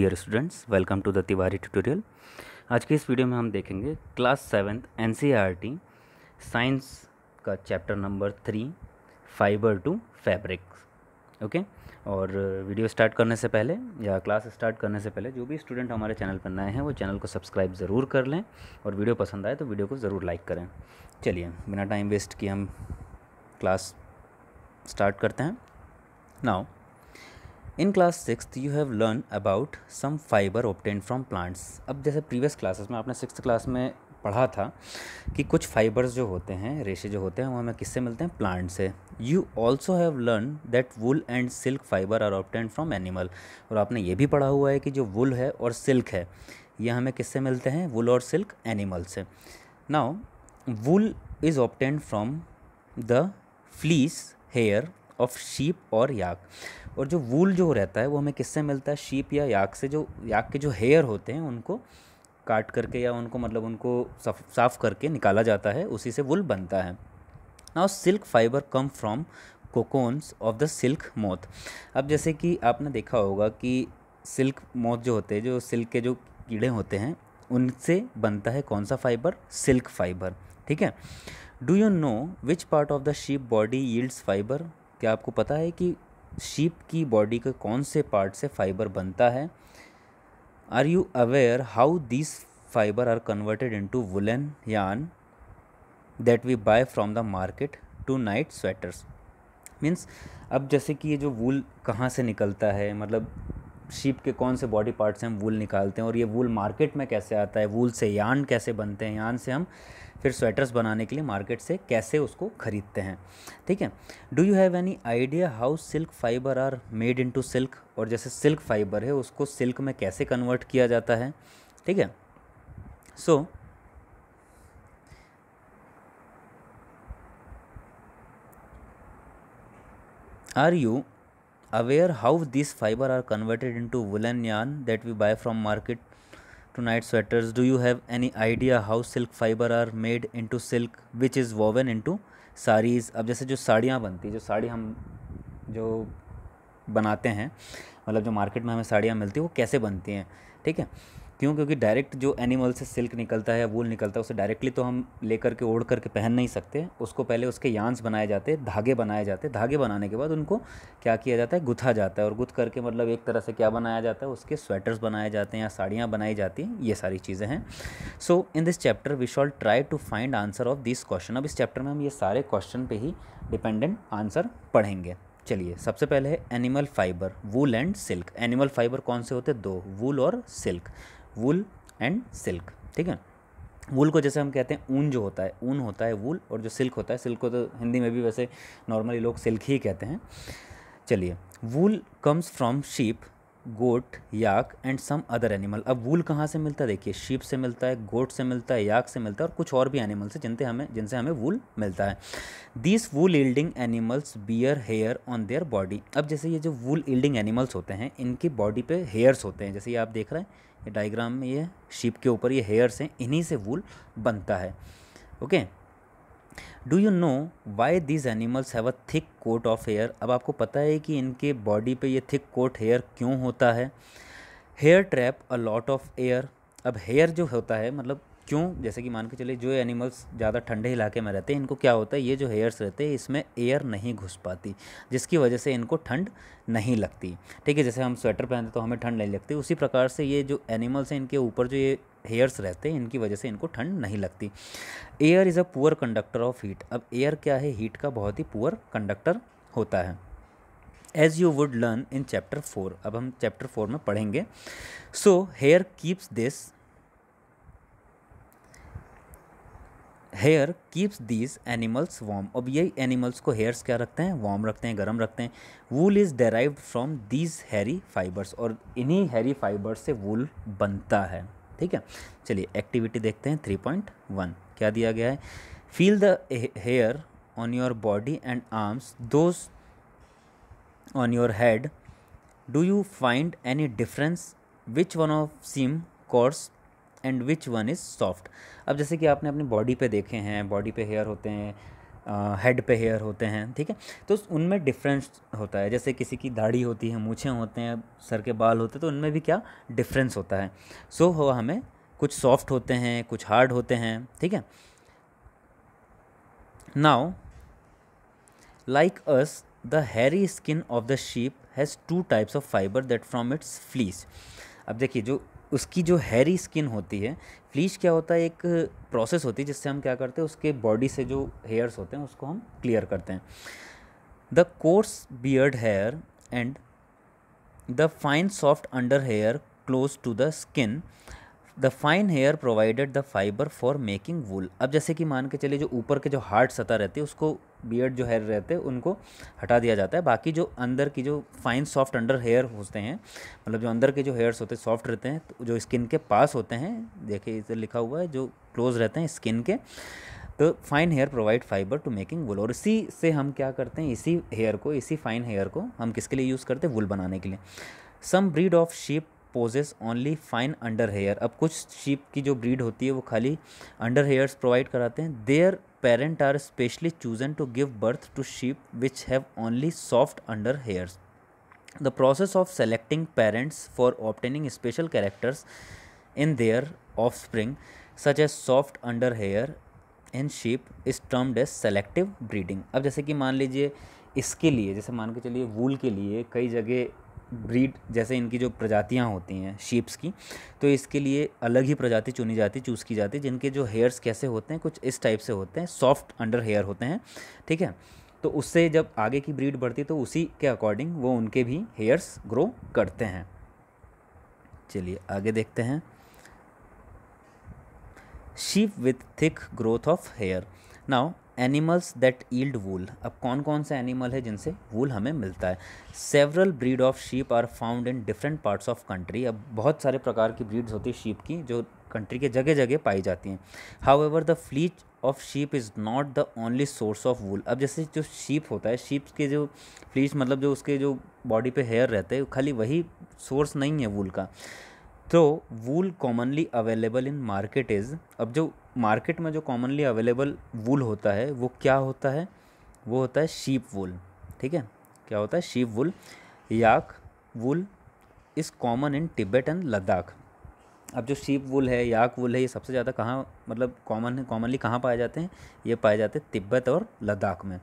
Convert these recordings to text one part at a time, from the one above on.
Dear students welcome to the Tiwari tutorial आज के इस वीडियो में हम देखेंगे क्लास सेवेंथ एन साइंस का chapter number three fibre to fabric okay और वीडियो स्टार्ट करने से पहले या क्लास स्टार्ट करने से पहले जो भी स्टूडेंट हमारे चैनल पर नए हैं वो चैनल को सब्सक्राइब ज़रूर कर लें और वीडियो पसंद आए तो वीडियो को ज़रूर लाइक करें चलिए बिना टाइम वेस्ट किए हम क्लास स्टार्ट करते हैं now in class six you have learn about some fibre obtained from plants अब जैसे प्रीवियस क्लासेस में आपने सिक्स क्लास में पढ़ा था कि कुछ फाइबर्स जो होते हैं रेशे जो होते हैं वो हमें किससे मिलते हैं प्लांट से you also have learn that wool and silk fibre are obtained from animal और आपने ये भी पढ़ा हुआ है कि जो वुल है और सिल्क है ये हमें किससे मिलते हैं वुल और सिल्क एनिमल से now wool is obtained from the fleece hair of sheep और याक और जो वूल जो रहता है वो हमें किससे मिलता है शीप या याक से जो याक के जो हेयर होते हैं उनको काट करके या उनको मतलब उनको साफ करके निकाला जाता है उसी से वुल बनता है now silk fibre come from cocoons of the silk moth अब जैसे कि आपने देखा होगा कि सिल्क मोथ जो होते हैं जो सिल्क के जो कीड़े होते हैं उनसे बनता है कौन सा फाइबर सिल्क फाइबर ठीक है do you know which part of the sheep body yields fibre क्या आपको पता है कि शीप की बॉडी के कौन से पार्ट से फाइबर बनता है are you aware how this fibre are converted to woollen yarn that we buy from the market to knit sweaters means अब जैसे कि ये जो वूल कहाँ से निकलता है मतलब शीप के कौन से बॉडी पार्ट से हम वूल निकालते हैं और ये वूल मार्केट में कैसे आता है वूल से यान कैसे बनते हैं यान से हम फिर स्वेटर्स बनाने के लिए मार्केट से कैसे उसको ख़रीदते हैं ठीक है do you have any idea how silk fibre are made to silk और जैसे सिल्क फाइबर है उसको सिल्क में कैसे कन्वर्ट किया जाता है ठीक है so are you aware how this fibre are converted into woollen yarn that we buy from market tonight sweaters do you have any idea how silk fiber are made into silk which is woven into sarees अब जैसे जो साड़ियाँ बनती है जो साड़ी हम जो बनाते हैं मतलब जो मार्केट में हमें साड़ियाँ मिलती हैं वो कैसे बनती हैं ठीक है क्यों क्योंकि डायरेक्ट जो एनिमल से सिल्क निकलता है वूल निकलता है उसे डायरेक्टली तो हम लेकर के ओढ़ करके पहन नहीं सकते उसको पहले उसके यांस बनाए जाते धागे बनाए जाते धागे बनाने के बाद उनको क्या किया जाता है गुथा जाता है और गुथ करके मतलब एक तरह से क्या बनाया जाता है उसके स्वेटर्स बनाए जाते हैं या साड़ियाँ बनाई जाती हैं ये सारी चीज़ें हैं so in this chapter we shall try to find answer of this question अब इस चैप्टर में हम ये सारे क्वेश्चन पर ही डिपेंडेंट आंसर पढ़ेंगे चलिए सबसे पहले है animal fibre wool and silk animal fibre कौन से होते हैं दो वूल और सिल्क वुल एंड सिल्क ठीक है वुल को जैसे हम कहते हैं ऊन जो होता है ऊन होता है वुल और जो सिल्क होता है सिल्क को तो हिंदी में भी वैसे नॉर्मली लोग सिल्क ही कहते हैं चलिए wool comes from sheep goat yak and some other animal अब वूल कहाँ से मिलता है देखिए शीप से मिलता है गोट से मिलता है याक से मिलता है और कुछ और भी एनिमल्स हैं जिनसे हमें जिनसे हमें वूल मिलता है this wool yielding animals bear hair on their body अब जैसे ये जो वूल ईल्डिंग एनिमल्स होते हैं इनकी बॉडी पे हेयर्स होते हैं जैसे ये आप देख रहे हैं डायग्राम में ये शिप के ऊपर ये हेयर्स हैं इन्हीं से वूल बनता है okay do you know why these animals have a thick coat of hair अब आपको पता है कि इनके बॉडी पे ये थिक कोट हेयर क्यों होता है hair trap a lot of air अब हेयर जो होता है मतलब क्यों जैसे कि मान के चलिए जो एनिमल्स ज़्यादा ठंडे इलाके में रहते हैं इनको क्या होता है ये जो हेयर्स रहते हैं इसमें एयर नहीं घुस पाती जिसकी वजह से इनको ठंड नहीं लगती ठीक है जैसे हम स्वेटर पहनते तो हमें ठंड नहीं लगती उसी प्रकार से ये जो एनिमल्स हैं इनके ऊपर जो ये हेयर्स रहते हैं इनकी वजह से इनको ठंड नहीं लगती air is a poor conductor of heat अब एयर क्या है हीट का बहुत ही पुअर कंडक्टर होता है as you would learn in chapter four अब हम चैप्टर फोर में पढ़ेंगे so hair keeps this hair keeps these animals warm अब ये एनिमल्स को हेयर्स क्या रखते हैं वार्म रखते हैं गर्म रखते हैं wool is derive from these hairy fibres और इन्हीं हैरी फाइबर्स से वूल बनता है ठीक है चलिए एक्टिविटी देखते हैं थ्री पॉइंट वन क्या दिया गया है feel the hair on your body and arms those on your head do you find any difference which one of seem coarse and which one is soft अब जैसे कि आपने अपनी बॉडी पे देखे हैं बॉडी पे हेयर होते हैं हेड पे हेयर होते हैं ठीक है तो उनमें डिफरेंस होता है जैसे किसी की दाढ़ी होती है मूछें होते हैं सर के बाल होते हैं तो उनमें भी क्या डिफरेंस होता है सो so, हो हमें कुछ सॉफ्ट होते हैं कुछ हार्ड होते हैं ठीक है now like us the hairy skin of the sheep has two types of fibre that from its fleece अब देखिए जो उसकी जो हैरी स्किन होती है फ्लीच क्या होता है एक प्रोसेस होती है जिससे हम क्या करते हैं उसके बॉडी से जो हेयर्स होते हैं उसको हम क्लियर करते हैं the coarse beard hair and the fine soft under hair close to the skin the fine hair provided the fibre for making wool अब जैसे कि मान के चलिए जो ऊपर के जो हार्ड सतह रहती है उसको बियर्ड जो हेयर रहते हैं उनको हटा दिया जाता है बाकी जो अंदर की जो फाइन सॉफ्ट अंडर हेयर होते हैं मतलब जो अंदर के जो हेयर्स होते हैं सॉफ्ट रहते हैं तो जो स्किन के पास होते हैं देखिए इसे लिखा हुआ है जो क्लोज रहते हैं स्किन के तो fine hair provide fibre to making wool और इसी से हम क्या करते हैं इसी हेयर को इसी फाइन हेयर को हम किसके लिए यूज़ करते हैं वुल बनाने के लिए some breed of sheep possess only fine under hair अब कुछ शीप की जो ब्रीड होती है वो खाली अंडर हेयर्स प्रोवाइड कराते हैं their parent are specially chosen to give birth to sheep which have only soft under hairs the process of selecting parents for obtaining special characters in their offspring such as soft under hair in sheep is termed as selective breeding अब जैसे कि मान लीजिए इसके लिए जैसे मान के चलिए वूल के लिए कई जगह ब्रीड जैसे इनकी जो प्रजातियाँ होती हैं शीप्स की तो इसके लिए अलग ही प्रजाति चुनी जाती चूज़ की जाती जिनके जो हेयर्स कैसे होते हैं कुछ इस टाइप से होते हैं सॉफ्ट अंडर हेयर होते हैं ठीक है तो उससे जब आगे की ब्रीड बढ़ती तो उसी के अकॉर्डिंग वो उनके भी हेयर्स ग्रो करते हैं चलिए आगे देखते हैं sheep with thick growth of hair now animals that yield wool अब कौन कौन से एनिमल है जिनसे वूल हमें मिलता है several breed of sheep are found in different parts of country अब बहुत सारे प्रकार की ब्रीड्स होती है शीप की जो कंट्री के जगह जगह पाई जाती हैं however the fleece of sheep is not the only source of wool अब जैसे जो शीप होता है शीप के जो फ्लीच मतलब जो उसके जो बॉडी पे हेयर रहते हैं खाली वही सोर्स नहीं है वूल का तो wool commonly available in market is अब जो मार्केट में जो कॉमनली अवेलेबल वूल होता है वो क्या होता है वो होता है शीप वूल ठीक है क्या होता है sheep wool yak wool is common in Tibet and Ladakh अब जो शीप वूल है याक वूल है ये सबसे ज़्यादा कहाँ मतलब कॉमन है कॉमनली कहाँ पाए जाते हैं ये पाए जाते हैं तिब्बत और लद्दाख में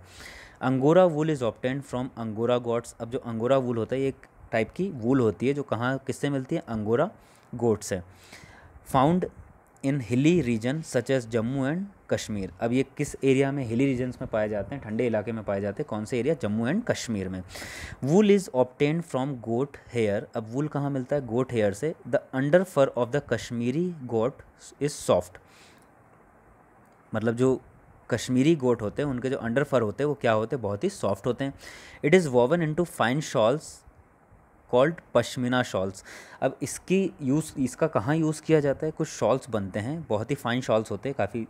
angora wool is obtained from angora goats अब जो अंगोरा वूल होता है ये एक टाइप की वूल होती है जो कहाँ किससे मिलती है अंगोरा गोट्स है found in hilly region such as Jammu and Kashmir अब ये किस एरिया में हिली रीजन्स में पाए जाते हैं ठंडे इलाके में पाए जाते हैं कौन से एरिया जम्मू एंड कश्मीर में wool is obtain from goat hair अब वूल कहाँ मिलता है गोट हेयर से the under fur of the Kashmiri goat is soft मतलब जो कश्मीरी गोट होते हैं उनके जो अंडर फर होते हैं वो क्या होते हैं बहुत ही सॉफ्ट होते हैं it is in into fine shawls called pashmina shawls अब इसकी यूज़ इसका कहाँ यूज़ किया जाता है कुछ शॉल्स बनते हैं बहुत ही फाइन शॉल्स होते हैं काफ़ी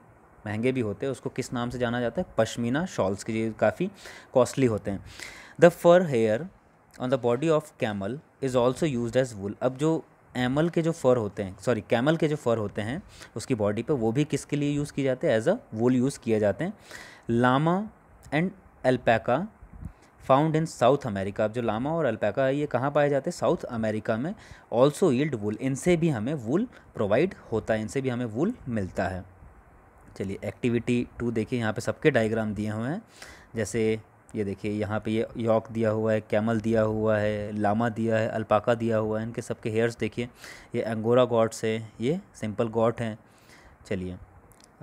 महंगे भी होते हैं उसको किस नाम से जाना जाता है पश्मीना शॉल्स के काफ़ी कॉस्टली होते हैं the fur hair on the body of camel is also use as wool अब जो एमल के जो फ़र होते हैं सॉरी कैमल के जो फ़र होते हैं उसकी बॉडी पे वो भी किसके लिए यूज़ किए जाते हैं एज अ वुल यूज़ किए जाते हैं llama and alpaca found in South America अब जो लामा और अल्पैका है ये कहाँ पाए जाते हैं साउथ अमेरिका में ऑल्सो ईल्ड वूल इनसे भी हमें वूल प्रोवाइड होता है इनसे भी हमें वूल मिलता है चलिए एक्टिविटी टू देखिए यहाँ पे सबके डायग्राम दिए हुए हैं जैसे ये देखिए यहाँ पे ये यॉक दिया हुआ है कैमल दिया हुआ है लामा दिया है अल्पाका दिया हुआ है इनके सबके हेयर्स देखिए ये एंगोरा गॉड्स है ये सिंपल गॉड हैं चलिए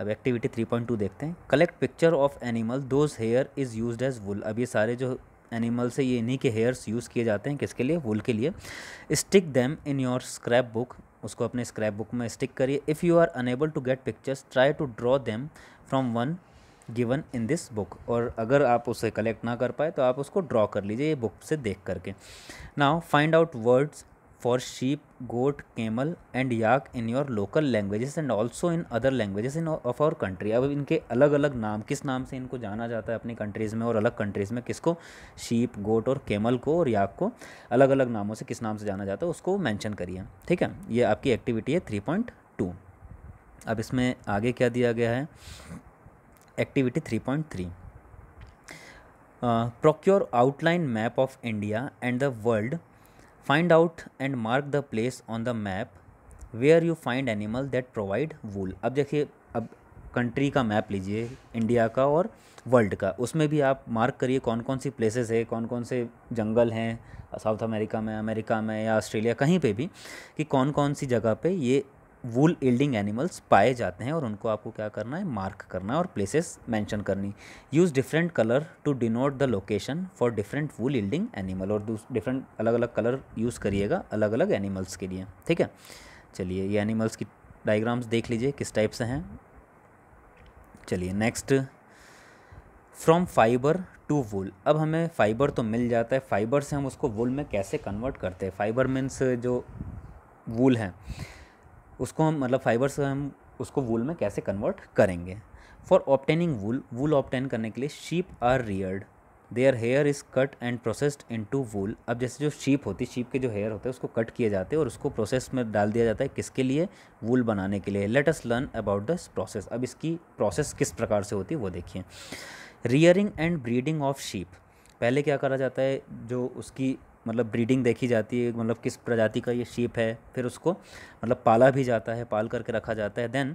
अब एक्टिविटी 3.2 देखते हैं collect picture of animal those hair is use as wool अब ये सारे जो एनिमल से ये इन्हीं के हेयर्स यूज़ किए जाते हैं किसके लिए वुल के लिए stick them in your scrap book उसको अपने स्क्रैप बुक में स्टिक करिए if you are unable to get pictures try to draw them from one given in this book और अगर आप उसे कलेक्ट ना कर पाए तो आप उसको ड्रॉ कर लीजिए ये बुक से देख करके now find out words for sheep goat camel and yak in your local languages and also in other language in of our country अब इनके अलग अलग नाम किस नाम से इनको जाना जाता है अपनी कंट्रीज़ में और अलग कंट्रीज़ में किसको शीप गोट और कैमल को और याक को अलग अलग नामों से किस नाम से जाना जाता है उसको मैंशन करिए ठीक है ये आपकी एक्टिविटी है थ्री पॉइंट टू अब इसमें आगे क्या दिया गया है activity three point three procure outline map of India and the world find out and mark the place on the map where you find animal that provide wool अब देखिए अब कंट्री का मैप लीजिए इंडिया का और world का उसमें भी आप मार्क करिए कौन कौन सी प्लेसेस है कौन कौन से जंगल हैं साउथ अमेरिका में अमेरिका में या ऑस्ट्रेलिया कहीं पे भी कि कौन कौन सी जगह पे ये वूल इल्डिंग एनिमल्स पाए जाते हैं और उनको आपको क्या करना है मार्क करना है और प्लेसेस मेंशन करनी use different colour to denote the location for different wool yielding animal और डिफरेंट अलग अलग कलर यूज़ करिएगा अलग अलग एनिमल्स के लिए ठीक है चलिए ये एनिमल्स की डायग्राम्स देख लीजिए किस टाइप से हैं चलिए next from fibre to wool अब हमें फाइबर तो मिल जाता है फाइबर से हम उसको वुल में कैसे कन्वर्ट करते हैं फाइबर मीन्स जो वूल है उसको हम मतलब फाइबर से हम उसको वूल में कैसे कन्वर्ट करेंगे for obtaining wool wool obtain करने के लिए sheep are reared their hair is cut and processed into wool अब जैसे जो शीप होती है शीप के जो हेयर होते हैं उसको कट किए जाते हैं और उसको प्रोसेस में डाल दिया जाता है किसके लिए वूल बनाने के लिए let us learn about this process अब इसकी प्रोसेस किस प्रकार से होती है वो देखिए rearing and breeding of sheep पहले क्या करा जाता है जो उसकी मतलब ब्रीडिंग देखी जाती है मतलब किस प्रजाति का ये शीप है फिर उसको मतलब पाला भी जाता है पाल करके रखा जाता है then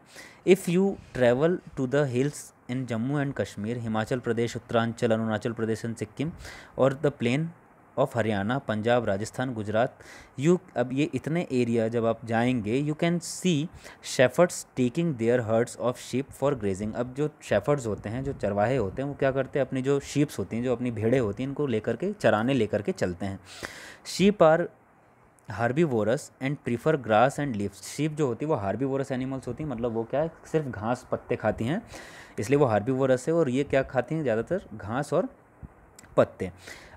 if you travel to the hills in Jammu and Kashmir Himachal Pradesh Uttaranchal Arunachal Pradesh and Sikkim और the plain of Haryana Punjab Rajasthan Gujarat you अब ये इतने एरिया जब आप जाएंगे you can see shepherds taking their herds of sheep for grazing अब जो शेफर्ड्स होते हैं जो चरवाहे होते हैं वो क्या करते हैं अपनी जो शीप्स होती हैं जो अपनी भेड़े होती हैं इनको लेकर के चराने लेकर के चलते हैं sheep are herbivorous and prefer grass and leaves sheep जो होती है वो हार्बीवोरस एनिमल्स होती हैं मतलब वो क्या है सिर्फ घास पत्ते खाती हैं इसलिए वो हार्बीवोरस है और ये क्या खाती हैं ज़्यादातर घास और पत्ते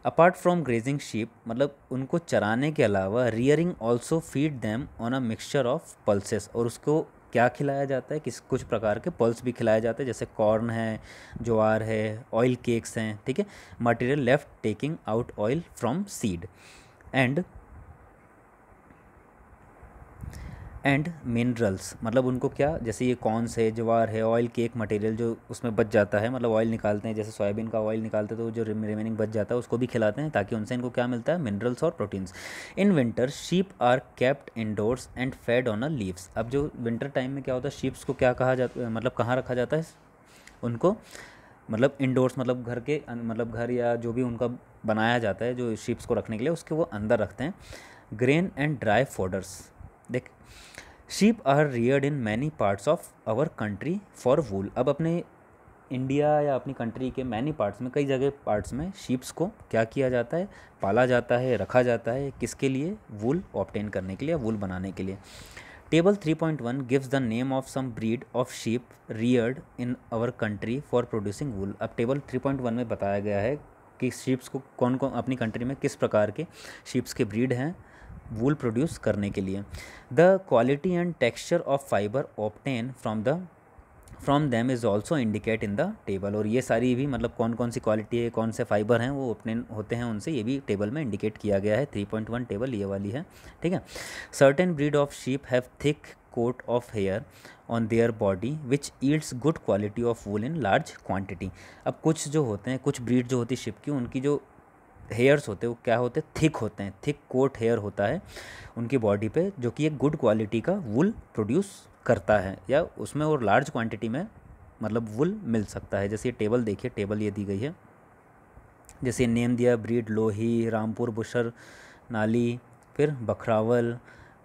अपार्ट फ्रॉम ग्रेजिंग शीप मतलब उनको चराने के अलावा rearing also feed them on a mixture of pulses और उसको क्या खिलाया जाता है किस कुछ प्रकार के पल्स भी खिलाए जाते हैं जैसे कॉर्न है ज्वार है ऑयल केक्स हैं ठीक है material left taking out oil from seed and and minerals मतलब उनको क्या जैसे ये कॉर्नस है ज्वार है ऑयल केक मटेरियल जो उसमें बच जाता है मतलब ऑयल निकालते हैं जैसे सोयाबीन का ऑयल निकालते हैं तो जो रिमेनिंग बच जाता है उसको भी खिलाते हैं ताकि उनसे इनको क्या मिलता है मिनरल्स और proteins in winter sheep are kept indoors and fed on a leaves अब जो विंटर टाइम में क्या होता है शीप्स को क्या कहा जाता है मतलब कहाँ रखा जाता है उनको मतलब इंडोर्स मतलब घर के मतलब घर या जो भी उनका बनाया जाता है जो शीप्स को रखने के लिए उसके वो अंदर रखते हैं ग्रेन एंड ड्राई फोडर्स देख sheep are reared in many parts of our country for wool अब अपने इंडिया या अपनी कंट्री के मैनी पार्ट्स में कई जगह पार्ट्स में शीप्स को क्या किया जाता है पाला जाता है रखा जाता है किसके लिए वूल ऑप्टेन करने के लिए वूल बनाने के लिए table 3.1 gives the name of some breed of sheep reared in our country for producing wool अब टेबल 3.1 में बताया गया है कि शीप्स को कौन कौन अपनी कंट्री में किस प्रकार के शीप्स के ब्रीड हैं वूल प्रोड्यूस करने के लिए the quality and texture of fibre obtain from the from them is also indicate in the table और ये सारी भी मतलब कौन कौन सी क्वालिटी है कौन से फाइबर हैं वो अपने होते हैं उनसे ये भी टेबल में इंडिकेट किया गया है थ्री पॉइंट वन टेबल ये वाली है ठीक है certain breed of sheep have thick coat of hair on their body which yields good quality of wool in large quantity अब कुछ जो होते हैं कुछ ब्रीड जो होती है शिप की उनकी जो हेयर्स होते हैं वो क्या होते हैं थिक होते हैं थिक कोट हेयर होता है उनकी बॉडी पे जो कि एक गुड क्वालिटी का वुल प्रोड्यूस करता है या उसमें और लार्ज क्वांटिटी में मतलब वुल मिल सकता है जैसे ये टेबल देखिए टेबल ये दी गई है जैसे नेम दिया ब्रीड लोही रामपुर बुशर नाली फिर बखरावल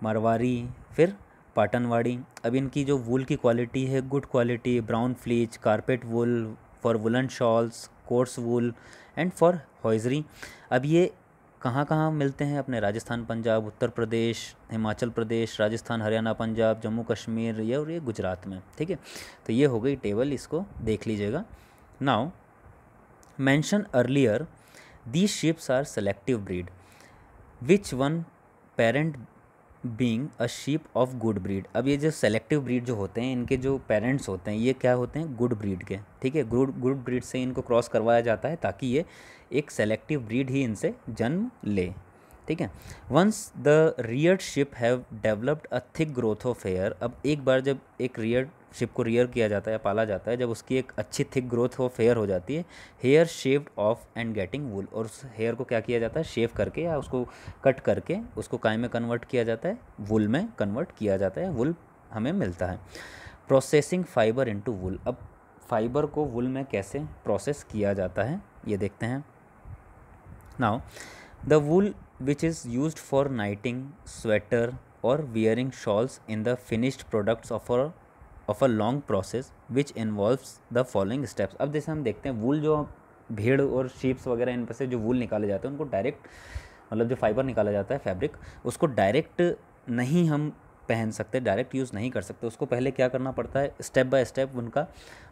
मारवाड़ी फिर पाटनवाड़ी अब इनकी जो वूल की क्वालिटी है good quality brown fleece carpet wool for woollen shawls coarse wool and for hosiery अब ये कहाँ कहाँ मिलते हैं अपने राजस्थान पंजाब उत्तर प्रदेश हिमाचल प्रदेश राजस्थान हरियाणा पंजाब जम्मू कश्मीर ये और ये गुजरात में ठीक है तो ये हो गई टेबल इसको देख लीजिएगा now mention earlier these sheeps are selective breed which one parent being a sheep of good breed अब ये जो सेलेक्टिव ब्रीड जो होते हैं इनके जो पेरेंट्स होते हैं ये क्या होते हैं गुड ब्रीड के ठीक है गुड गुड ब्रीड से इनको क्रॉस करवाया जाता है ताकि ये एक सेलेक्टिव ब्रीड ही इनसे जन्म ले ठीक है once the rear sheep have developed a thick growth of hair अब एक बार जब एक रियर शिप को रियर किया जाता है या पाला जाता है जब उसकी एक अच्छी थिक ग्रोथ हो फेयर हो जाती है hair shaved off and getting wool और उस हेयर को क्या किया जाता है शेव करके या उसको कट करके उसको काय में कन्वर्ट किया जाता है वुल में कन्वर्ट किया जाता है वुल हमें मिलता है प्रोसेसिंग फाइबर इंटू वुल अब फाइबर को वुल में कैसे प्रोसेस किया जाता है ये देखते हैं now the wool which is use for knitting sweater और weaving shawls in the finished products of a of a long process which involves the following steps अब जैसे हम देखते हैं वूल जो भीड़ और शीप्स वगैरह इन पर से जो वूल निकाले जाते हैं उनको डायरेक्ट मतलब जो फाइबर निकाला जाता है फैब्रिक उसको डायरेक्ट नहीं हम पहन सकते डायरेक्ट यूज़ नहीं कर सकते उसको पहले क्या करना पड़ता है स्टेप बाय स्टेप उनका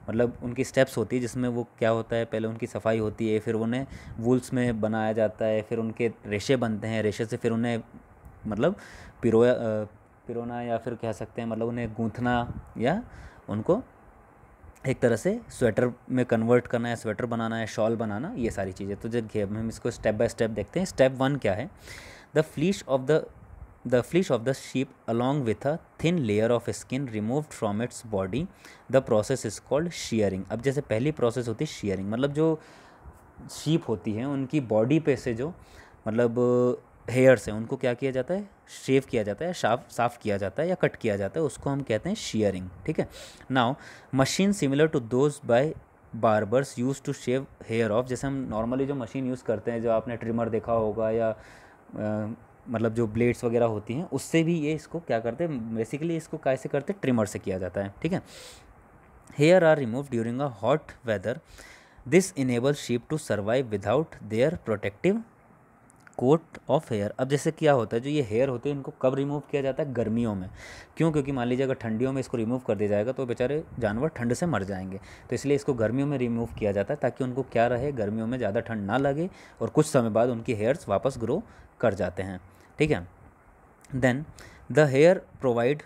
मतलब उनकी स्टेप्स होती है जिसमें वो क्या होता है पहले उनकी सफाई होती है फिर उन्हें वूल्स में बनाया जाता है फिर उनके रेशे बनते हैं रेशे से फिर उन्हें मतलब पिरोया पिरोना या फिर कह सकते हैं मतलब उन्हें गूँथना या उनको एक तरह से स्वेटर में कन्वर्ट करना है स्वेटर बनाना है शॉल बनाना ये सारी चीज़ें तो जब हम इसको स्टेप बाय स्टेप देखते हैं स्टेप वन क्या है the fleece of the the fleece of the sheep along with a thin layer of skin remove from its body the process is called shearing. अब जैसे पहली प्रोसेस होती है shearing मतलब जो शीप होती है उनकी बॉडी पे से जो मतलब हेयर्स हैं उनको क्या किया जाता है शेव किया जाता है साफ साफ किया जाता है या कट किया जाता है उसको हम कहते हैं शीयरिंग ठीक है now machine similar to those by barbers use to shave hair off जैसे हम नॉर्मली जो मशीन यूज़ करते हैं जो आपने ट्रिमर देखा होगा या मतलब जो ब्लेड्स वगैरह होती हैं उससे भी ये इसको क्या करते हैं बेसिकली इसको कैसे करते हैं ट्रिमर से किया जाता है ठीक है hair are remove during a hot weather this enable sheep to survive without their protective coat of hair अब जैसे क्या होता है जो ये हेयर होते हैं इनको कब रिमूव किया जाता है गर्मियों में क्यों क्योंकि मान लीजिए अगर ठंडियों में इसको रिमूव कर दिया जाएगा तो बेचारे जानवर ठंड से मर जाएंगे तो इसलिए इसको गर्मियों में रिमूव किया जाता है ताकि उनको क्या रहे गर्मियों में ज़्यादा ठंड ना लगे और कुछ समय बाद उनकी हेयर्स वापस ग्रो कर जाते हैं ठीक है then the hair provide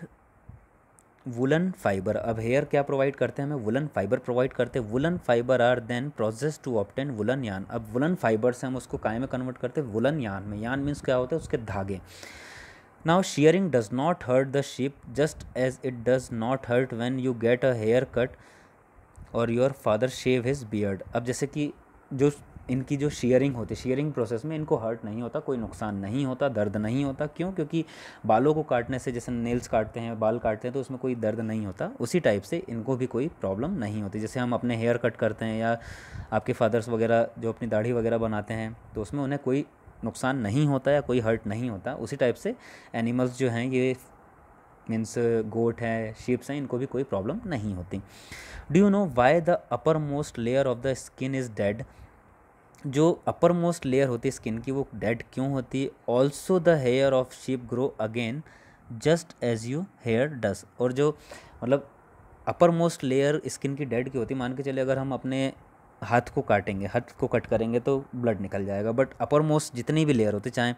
woollen fibre अब हेयर क्या प्रोवाइड करते हैं हमें वुलन फाइबर प्रोवाइड करते हैं woollen fibre are then process to obtain woollen yarn अब वुलन फाइबर से हम उसको काय में कन्वर्ट करते हैं वुलन यान में यान मीन्स क्या होता है उसके धागे now shearing does not hurt the sheep just as it does not hurt when you get a hair cut और your father shave his beard अब जैसे कि जो इनकी जो शेयरिंग होती है शेयरिंग प्रोसेस में इनको हर्ट नहीं होता कोई नुकसान नहीं होता दर्द नहीं होता क्यों क्योंकि बालों को काटने से जैसे नेल्स काटते हैं बाल काटते हैं तो उसमें कोई दर्द नहीं होता उसी टाइप से इनको भी कोई प्रॉब्लम नहीं होती जैसे हम अपने हेयर कट करते हैं या आपके फादर्स वगैरह जो अपनी दाढ़ी वगैरह बनाते हैं तो उसमें उन्हें कोई नुकसान नहीं होता या कोई हर्ट नहीं होता उसी टाइप से एनिमल्स जो हैं ये मीन्स गोट है शिप्स हैं इनको भी कोई प्रॉब्लम नहीं होती do you know why the upper most layer of the skin is dead जो अपर मोस्ट लेयर होती है स्किन की वो डेड क्यों होती है also the hair of sheep grow again just as you hair does और जो मतलब अपर मोस्ट लेयर स्किन की डेड की होती है मान के चले अगर हम अपने हाथ को काटेंगे हाथ को कट करेंगे तो ब्लड निकल जाएगा बट अपर मोस्ट जितनी भी लेयर होती चाहे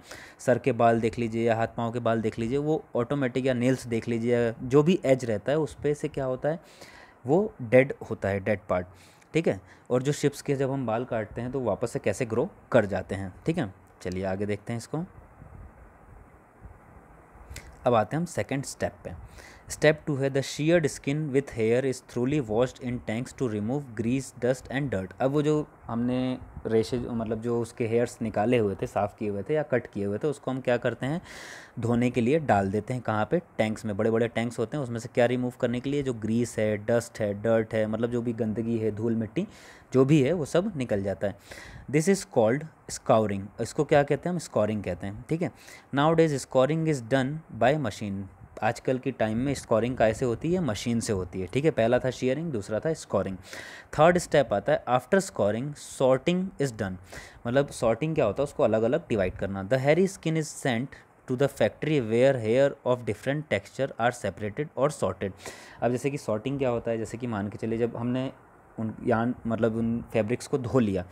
सर के बाल देख लीजिए या हाथ पाँव के बाल देख लीजिए वो ऑटोमेटिक या नेल्स देख लीजिए जो भी एज रहता है उस पर से क्या होता है वो डेड होता है डेड पार्ट ठीक है और जो शिप्स के जब हम बाल काटते हैं तो वापस से कैसे ग्रो कर जाते हैं ठीक है चलिए आगे देखते हैं इसको अब आते हैं हम सेकेंड स्टेप पर स्टेप टू है the sheared skin with hair is thoroughly washed in tanks to remove grease dust and dirt अब वो जो हमने रेशे मतलब जो उसके हेयर्स निकाले हुए थे साफ़ किए हुए थे या कट किए हुए थे उसको हम क्या करते हैं धोने के लिए डाल देते हैं कहाँ पे टैंक्स में बड़े बड़े टैंक्स होते हैं उसमें से क्या रिमूव करने के लिए जो ग्रीस है डस्ट है डर्ट है मतलब जो भी गंदगी है धूल मिट्टी जो भी है वो सब निकल जाता है दिस इज़ कॉल्ड स्कॉरिंग इसको क्या कहते हैं हम स्कॉरिंग कहते हैं ठीक है nowadays scouring is done by machine आजकल की टाइम में स्कोरिंग कैसे होती है मशीन से होती है ठीक है पहला था शेयरिंग दूसरा था स्कोरिंग थर्ड स्टेप आता है after scouring sorting is done मतलब सॉर्टिंग क्या होता है उसको अलग अलग डिवाइड करना the hairy skin is sent to the factory where hair of different texture are separated और सॉर्टेड अब जैसे कि सॉर्टिंग क्या होता है जैसे कि मान के चलिए जब हमने उन यान मतलब उन फैब्रिक्स को धो लिया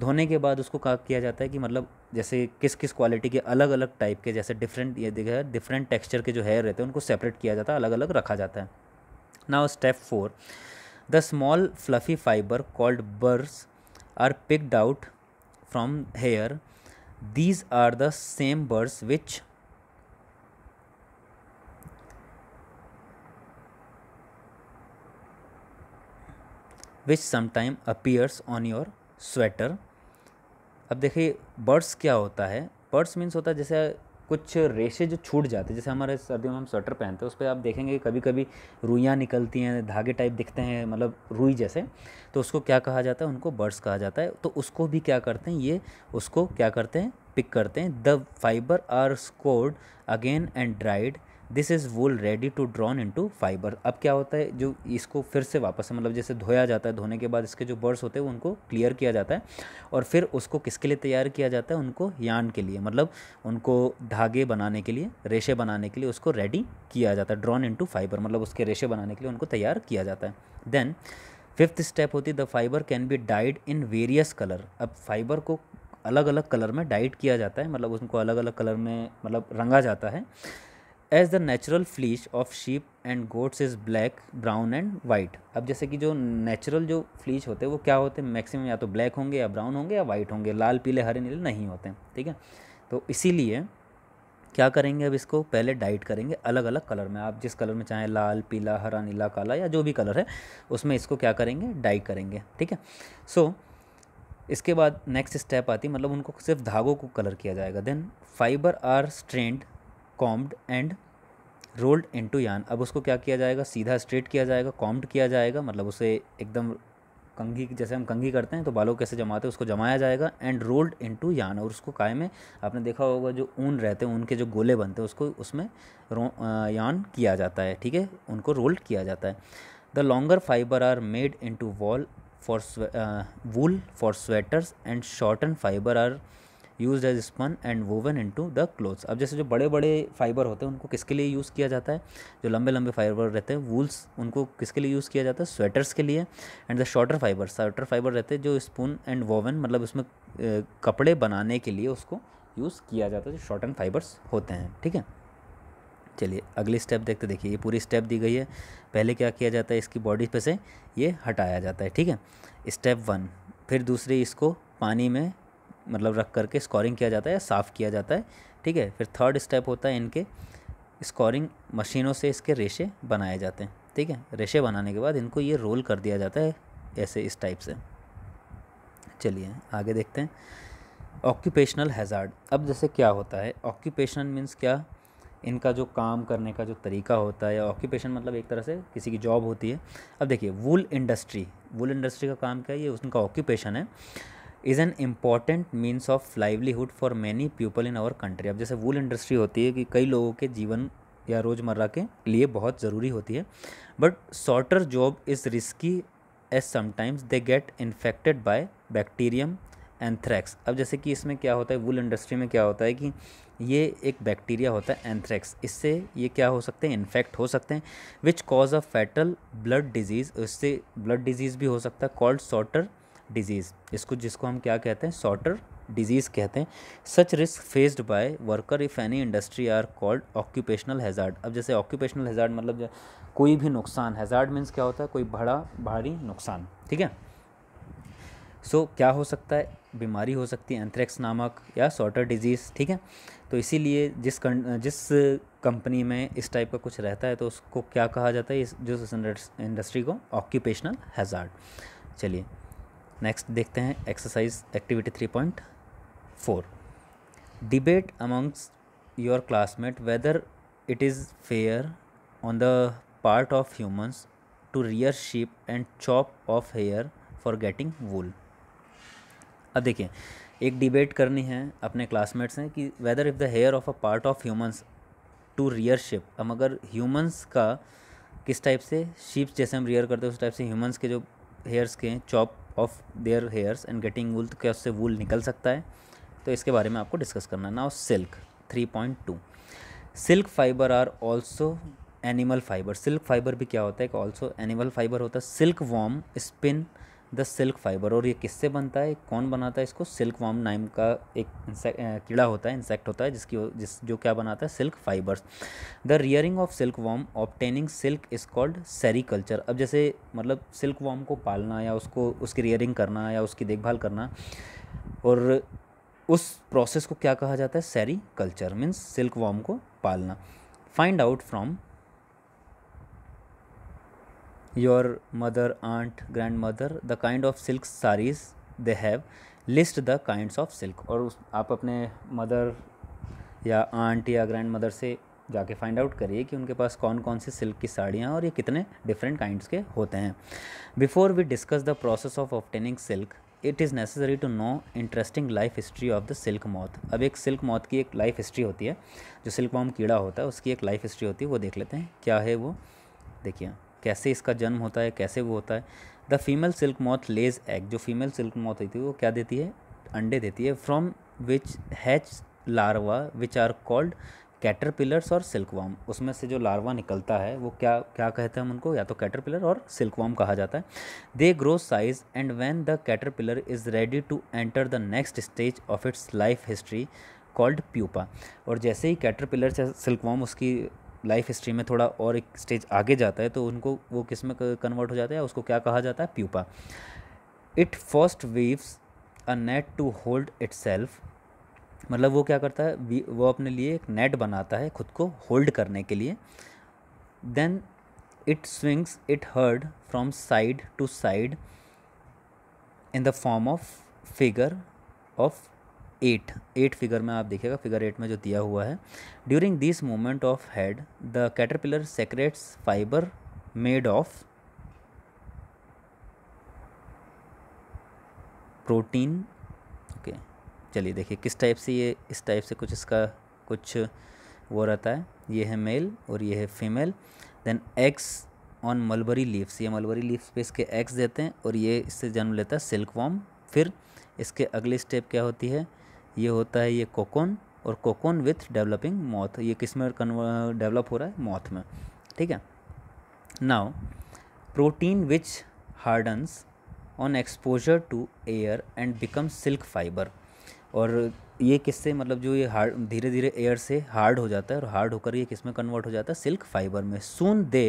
धोने के बाद उसको क्या किया जाता है कि मतलब जैसे किस किस क्वालिटी के अलग अलग टाइप के जैसे डिफरेंट ये देखा है डिफरेंट टेक्सचर के जो हेयर रहते हैं उनको सेपरेट किया जाता है अलग अलग रखा जाता है now step four the small fluffy fibre called burrs are picked out from hair these are the same burrs which which समाइम अपीयर्स ऑन योर स्वेटर अब देखिए बर्ड्स क्या होता है बर्ड्स मीन्स होता है जैसे कुछ रेशे जो छूट जाते हैं जैसे हमारे सर्दियों में हम स्वेटर पहनते हैं उस पर आप देखेंगे कभी कभी रुइयाँ निकलती हैं धागे टाइप दिखते हैं मतलब रुई जैसे तो उसको क्या कहा जाता है उनको बर्ड्स कहा जाता है तो उसको भी क्या करते हैं ये उसको क्या करते हैं पिक करते हैं the fibre are scoured again and dried this is wool ready to drawn to fibre अब क्या होता है जो इसको फिर से वापस मतलब जैसे धोया जाता है धोने के बाद इसके जो बर्ड्स होते हैं उनको क्लियर किया जाता है और फिर उसको किसके लिए तैयार किया जाता है उनको यान के लिए मतलब उनको धागे बनाने के लिए रेशे बनाने के लिए उसको रेडी किया जाता है ड्रॉन टू फाइबर मतलब उसके रेशे बनाने के लिए उनको तैयार किया जाता है देन फिफ्थ स्टेप होती है the fibre can be dyed in various colour अब फाइबर को अलग अलग कलर में डाइट किया जाता है मतलब उनको अलग अलग कलर में मतलब रंगा जाता है as the natural fleece of sheep and goats is black brown and white अब जैसे कि जो नेचुरल जो फ्लीच होते हैं वो क्या होते हैं मैक्सिमम या तो ब्लैक होंगे या ब्राउन होंगे या वाइट होंगे लाल पीले हरे नीले नहीं होते ठीक है तो इसीलिए क्या करेंगे अब इसको पहले डाइट करेंगे अलग अलग कलर में आप जिस कलर में चाहें लाल पीला हरा नीला काला या जो भी कलर है उसमें इसको क्या करेंगे डाइट करेंगे ठीक है सो so, इसके बाद नेक्स्ट स्टेप आती मतलब उनको सिर्फ धागों को कलर किया जाएगा then fibre are straightened combed and rolled into yarn अब उसको क्या किया जाएगा सीधा स्ट्रेट किया जाएगा कॉम्ड किया जाएगा मतलब उसे एकदम कंघी जैसे हम कंघी करते हैं तो बालों कैसे जमाते हैं उसको जमाया जाएगा एंड रोल्ड इनटू यान और उसको काय में आपने देखा होगा जो ऊन रहते हैं ऊन के जो गोले बनते हैं उसको उसमें यान किया जाता है ठीक है उनको रोल्ड किया जाता है the longer fibre are made into wool for wool for sweaters and shorten fibre are use as spun and woven into the clothes अब जैसे जो बड़े बड़े फाइबर होते हैं उनको किसके लिए यूज़ किया जाता है जो लंबे लंबे फाइबर रहते हैं वूल्स उनको किसके लिए यूज़ किया जाता है स्वेटर्स के लिए and the shorter fibre shorter fibre रहते हैं जो स्पून एंड वोवन मतलब उसमें कपड़े बनाने के लिए उसको यूज़ किया जाता है जो शॉर्ट एंड फाइबर्स होते हैं ठीक है चलिए अगली स्टेप देखते देखिए ये पूरी स्टेप दी गई है पहले क्या किया जाता है इसकी बॉडी पे से ये हटाया जाता है ठीक है स्टेप वन फिर दूसरी इसको पानी में मतलब रख करके स्कोरिंग किया जाता है या साफ़ किया जाता है ठीक है फिर थर्ड स्टेप होता है इनके स्कोरिंग मशीनों से इसके रेशे बनाए जाते हैं ठीक है रेशे बनाने के बाद इनको ये रोल कर दिया जाता है ऐसे इस टाइप से चलिए आगे देखते हैं ऑक्यूपेशनल हैज़ार्ड अब जैसे क्या होता है ऑक्यूपेशनल मीन्स क्या इनका जो काम करने का जो तरीका होता है या ऑक्यूपेशन मतलब एक तरह से किसी की जॉब होती है अब देखिए वूल इंडस्ट्री वूल इंडस्ट्री का काम क्या है ये उनका ऑक्यूपेशन है is an important means of livelihood for many people in our country अब जैसे वूल इंडस्ट्री होती है कि कई लोगों के जीवन या रोज़मर्रा के लिए बहुत ज़रूरी होती है but sorter job is risky as sometimes they get infected by bacterium anthrax अब जैसे कि इसमें क्या होता है वूल इंडस्ट्री में क्या होता है कि ये एक बैक्टीरिया होता है एंथ्रैक्स इससे ये क्या हो सकते हैं इन्फेक्ट हो सकते हैं which cause of fatal blood disease इससे ब्लड डिजीज़ भी हो सकता है कॉल्ड शॉर्टर डिजीज़ इसको जिसको हम क्या कहते हैं शॉर्टर डिजीज़ कहते हैं such risk faced by worker if any industry are called occupational hazard अब जैसे ऑक्यूपेशनल हैज़ार्ड मतलब कोई भी नुकसान हैज़ार्ड मीन्स क्या होता है कोई बड़ा भारी नुकसान ठीक है सो so, क्या हो सकता है बीमारी हो सकती है एंथ्रेक्स नामक या सॉटर डिजीज़ ठीक है तो इसीलिए जिस जिस कंपनी में इस टाइप का कुछ रहता है तो उसको क्या कहा जाता है इस जो इंडस्ट्री को ऑक्यूपेशनल हैज़ार्ड चलिए नेक्स्ट देखते हैं exercise activity three point four debate amongst your classmate whether it is fair on the part of humans to rear sheep and chop off hair for getting wool अब देखिए एक debate करनी है अपने classmates से कि whether if the hair of a part of humans to rear sheep अब अगर ह्यूमंस का किस टाइप से शिप्स जैसे हम रियर करते हैं उस टाइप से ह्यूमंस के जो हेयर्स के हैं chop off their hairs and getting wool क्या उससे वूल निकल सकता है तो इसके बारे में आपको डिस्कस करना है now silk 3.2 silk fibre are also animal fibre silk fibre भी क्या होता है एक ऑल्सो एनिमल फाइबर होता है silk worm spin the silk fibre और ये किससे बनता है कौन बनाता है इसको सिल्क वाम नाइम का एक कीड़ा होता है इंसेक्ट होता है जिसकी जिस जो क्या बनाता है silk fibres the rearing of silk worm obtaining silk is called sericulture अब जैसे मतलब सिल्क वाम को पालना या उसको उसकी रियरिंग करना या उसकी देखभाल करना और उस प्रोसेस को क्या कहा जाता है सैरी कल्चर मीन्स सिल्क वाम को पालना find out from your mother, aunt, grandmother, the kind of silk saris they have, list the kinds of silk. और उस आप अपने मदर या आंट या ग्रैंड मदर से जाके फाइंड आउट करिए कि उनके पास कौन कौन सी सिल्क की साड़ियाँ और ये कितने डिफरेंट काइंड्स के होते हैं before we discuss the process of obtaining silk it is necessary to know interesting life history of the silk moth अब एक सिल्क मॉथ की एक लाइफ हिस्ट्री होती है जो सिल्क मॉम कीड़ा होता है उसकी एक लाइफ हिस्ट्री होती है वो देख लेते हैं क्या है वो देखिए कैसे इसका जन्म होता है कैसे वो होता है the female silk moth lays egg जो फीमेल सिल्क मॉथ होती है वो क्या देती है अंडे देती है from which hatch larva which are called caterpillars और सिल्कवाम उसमें से जो लार्वा निकलता है वो क्या क्या कहते हैं हम उनको या तो कैटरपिलर और सिल्कवाम कहा जाता है they grow size and when the caterpillar is ready to enter the next stage of its life history called pupa और जैसे ही कैटरपिलर से सिल्कवाम उसकी लाइफ हिस्ट्री में थोड़ा और एक स्टेज आगे जाता है तो उनको वो किस में कन्वर्ट हो जाता है उसको क्या कहा जाता है pupa it first weaves a net to hold it मतलब वो क्या करता है वो अपने लिए एक नेट बनाता है खुद को होल्ड करने के लिए then it swings its head from side to side in the form of figure of eight eight figure में आप देखिएगा फिगर एट में जो दिया हुआ है during this moment of head the caterpillar secretes fibre made of protein okay चलिए देखिए किस टाइप से ये इस टाइप से कुछ इसका कुछ वो रहता है ये है मेल और ये है female then eggs on mulberry leaves ये मलबरी लीव्स पे इसके एग्स देते हैं और ये इससे जन्म लेता है सिल्क वॉम फिर इसके अगले स्टेप क्या होती है ये होता है ये कोकोन और कोकोन विथ डेवलपिंग मॉथ ये किस में डेवलप हो रहा है मॉथ में ठीक है now protein which hardens on exposure to air and become silk fibre और ये किससे मतलब जो ये हार्ड धीरे धीरे एयर से हार्ड हो जाता है और हार्ड होकर ये किस में कन्वर्ट हो जाता है सिल्क फाइबर में soon they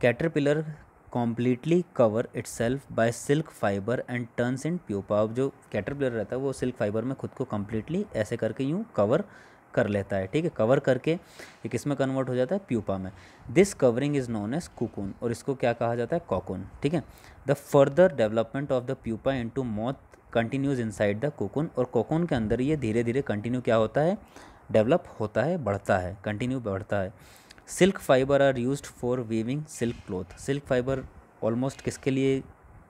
caterpillar completely cover self by silk fibre and turns in pupa अब जो कैटरपिलर रहता है वो सिल्क फाइबर में खुद को कम्प्लीटली ऐसे करके यूँ कवर कर लेता है ठीक है कवर करके एक इसमें कन्वर्ट हो जाता है प्यूपा में this covering is known as cocoon और इसको क्या कहा जाता है कोकून ठीक है the further development of the pupa into moth continues inside the cocoon और कोकून के अंदर ये धीरे धीरे कंटिन्यू क्या होता है डेवलप होता है बढ़ता है कंटिन्यू बढ़ता है silk fibre are use for weaving silk cloth silk fibre almost किसके लिए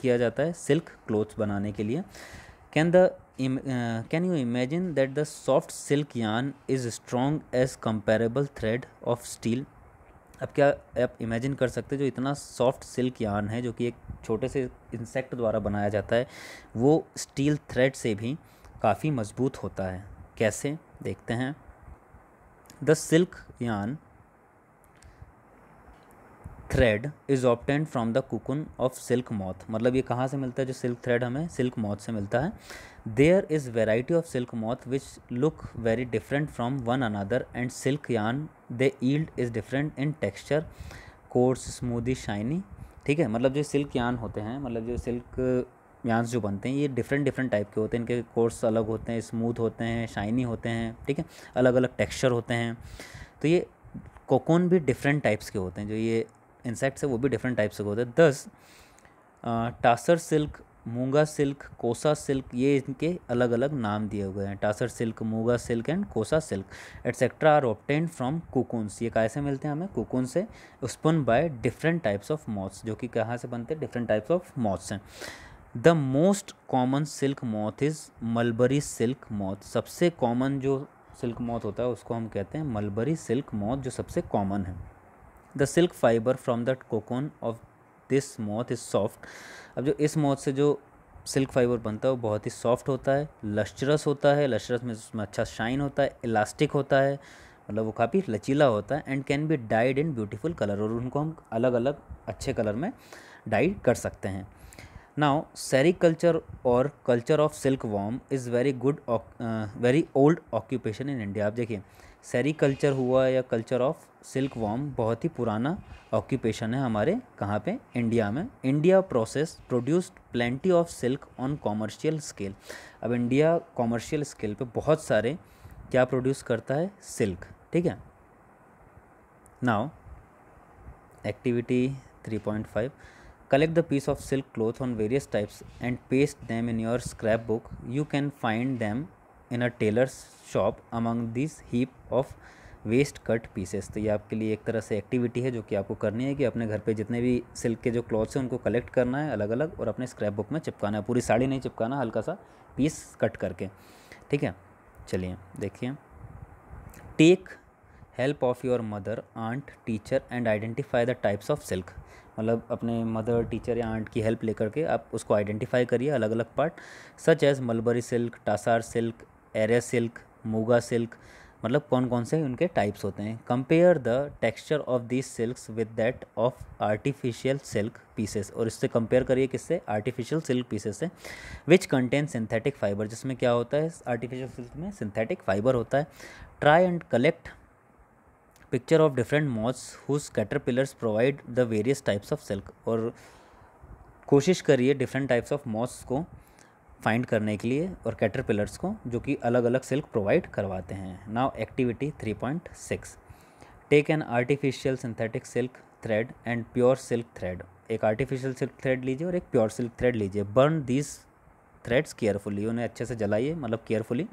किया जाता है सिल्क क्लोथ्स बनाने के लिए can the can you imagine that the soft silk yarn is strong as comparable thread of steel अब क्या आप इमेजिन कर सकते जो इतना सॉफ्ट सिल्क यान है जो कि एक छोटे से इंसेक्ट द्वारा बनाया जाता है वो स्टील थ्रेड से भी काफ़ी मजबूत होता है कैसे देखते हैं the silk yarn thread is obtained from the cocoon of silk moth मतलब ये कहाँ से मिलता है जो सिल्क थ्रेड हमें सिल्क मॉथ से मिलता है there is variety of silk moth which look very different from one another and silk yarn they yield is different in texture coarse smooth shiny ठीक है मतलब जो सिल्क यान होते हैं मतलब जो सिल्क यांस जो बनते हैं ये डिफरेंट डिफरेंट टाइप के होते हैं इनके कोर्स अलग होते हैं स्मूथ होते हैं शाइनी होते हैं ठीक है अलग अलग टेक्स्चर होते हैं तो ये कोकोन भी डिफरेंट टाइप्स के होते हैं जो ये इंसेक्ट्स है वो भी डिफरेंट टाइप्स के होते हैं दस tussar silk muga silk kosa silk ये इनके अलग अलग नाम दिए हुए हैं tussar silk muga silk and kosa silk etcetera are obtain from cocoons ये कैसे मिलते हैं हमें कोकून से spun by different types of moths जो कि कहाँ से बनते हैं डिफरेंट टाइप्स ऑफ मॉथ्स हैं the most common silk moth is mulberry silk moth सबसे कॉमन जो सिल्क मॉथ होता है उसको हम कहते हैं मलबरी सिल्क मॉथ जो सबसे कॉमन है the silk fibre from that cocoon of this moth is soft अब जो इस मौत से जो सिल्क फाइबर बनता है वो बहुत ही सॉफ्ट होता है लश्चरस होता है लश्चरस में उसमें अच्छा शाइन होता है इलास्टिक होता है मतलब वो काफ़ी लचीला होता है and can be dyed in beautiful colour और उनको हम अलग अलग अच्छे कलर में डाइड कर सकते हैं नाउ सैरी कल्चर और culture of silk worm is very good very old occupation in India आप देखिए सैरी कल्चर हुआ या कल्चर ऑफ सिल्क वॉम बहुत ही पुराना ऑक्यूपेशन है हमारे कहाँ पे इंडिया में India process produced plenty of silk on commercial scale अब इंडिया कॉमर्शियल स्केल पे बहुत सारे क्या प्रोड्यूस करता है सिल्क ठीक है now activity three point five collect the piece of silk cloth on various types and paste them in your scrap scrapbook you can find them in a tailor shop among this heap of waste cut pieces तो ये आपके लिए एक तरह से activity है जो कि आपको करनी है कि अपने घर पे जितने भी सिल्क के जो क्लॉथ्स हैं उनको कलेक्ट करना है अलग अलग और अपने स्क्रैप बुक में चिपकाना है पूरी साड़ी नहीं चिपकाना हल्का सा पीस कट करके ठीक है चलिए देखिए take help of your mother aunt teacher and identify the types of silk मतलब अपने मदर टीचर या आंट की हेल्प लेकर के आप उसको आइडेंटिफाई करिए अलग अलग part such as mulberry silk tussar silk eri silk muga silk मतलब कौन कौन से उनके टाइप्स होते हैं compare the texture of this silk with that of artificial silk pieces और इससे कंपेयर करिए किससे आर्टिफिशियल सिल्क पीसेस से विच कंटेन सिंथेटिक फाइबर जिसमें क्या होता है आर्टिफिशियल सिल्क में सिंथेटिक फाइबर होता है try and collect picture of different moths whose pillars provide the various types of silk और कोशिश करिए डिफरेंट टाइप्स ऑफ मॉथ्स को फाइंड करने के लिए और कैटर पिलर्स को जो कि अलग अलग सिल्क प्रोवाइड करवाते हैं now activity 3.6 take an artificial synthetic silk thread and pure silk thread एक आर्टिफिशियल सिल्क थ्रेड लीजिए और एक प्योर सिल्क थ्रेड लीजिए बर्न दीज थ्रेड्स केयरफुली उन्हें अच्छे से जलाइए मतलब carefully